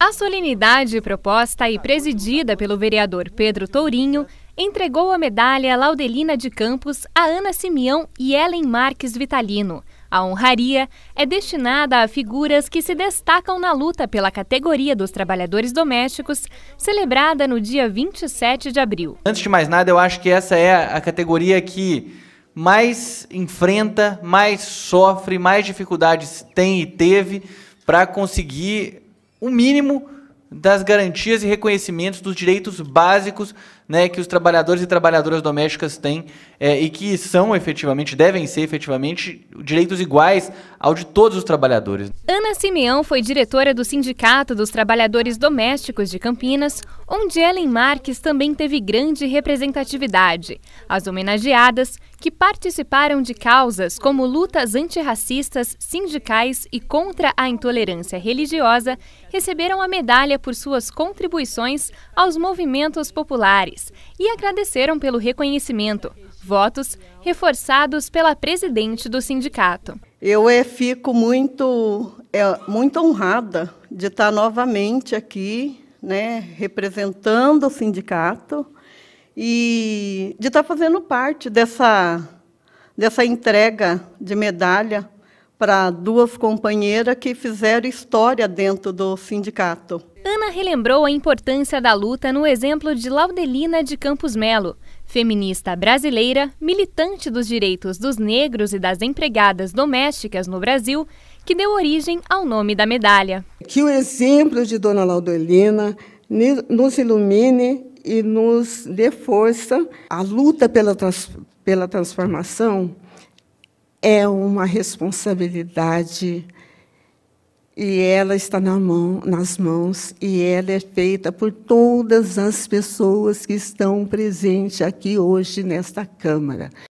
A solenidade proposta e presidida pelo vereador Pedro Tourinho entregou a medalha Laudelina de Campos a Ana Simeão e Ellen Marques Vitalino. A honraria é destinada a figuras que se destacam na luta pela categoria dos trabalhadores domésticos, celebrada no dia 27 de abril. Antes de mais nada, eu acho que essa é a categoria que mais enfrenta, mais sofre, mais dificuldades tem e teve para conseguir o mínimo das garantias e reconhecimentos dos direitos básicos né, que os trabalhadores e trabalhadoras domésticas têm é, e que são efetivamente, devem ser efetivamente, direitos iguais ao de todos os trabalhadores. Ana Simeão foi diretora do Sindicato dos Trabalhadores Domésticos de Campinas, onde Ellen Marques também teve grande representatividade. As homenageadas, que participaram de causas como lutas antirracistas, sindicais e contra a intolerância religiosa, receberam a medalha por suas contribuições aos movimentos populares e agradeceram pelo reconhecimento, votos reforçados pela presidente do sindicato. Eu é, fico muito, é, muito honrada de estar novamente aqui, né, representando o sindicato e de estar fazendo parte dessa, dessa entrega de medalha para duas companheiras que fizeram história dentro do sindicato. Ana relembrou a importância da luta no exemplo de Laudelina de Campos Melo, feminista brasileira, militante dos direitos dos negros e das empregadas domésticas no Brasil, que deu origem ao nome da medalha. Que o exemplo de Dona Laudelina nos ilumine e nos dê força. A luta pela, trans pela transformação é uma responsabilidade e ela está na mão, nas mãos e ela é feita por todas as pessoas que estão presentes aqui hoje nesta Câmara.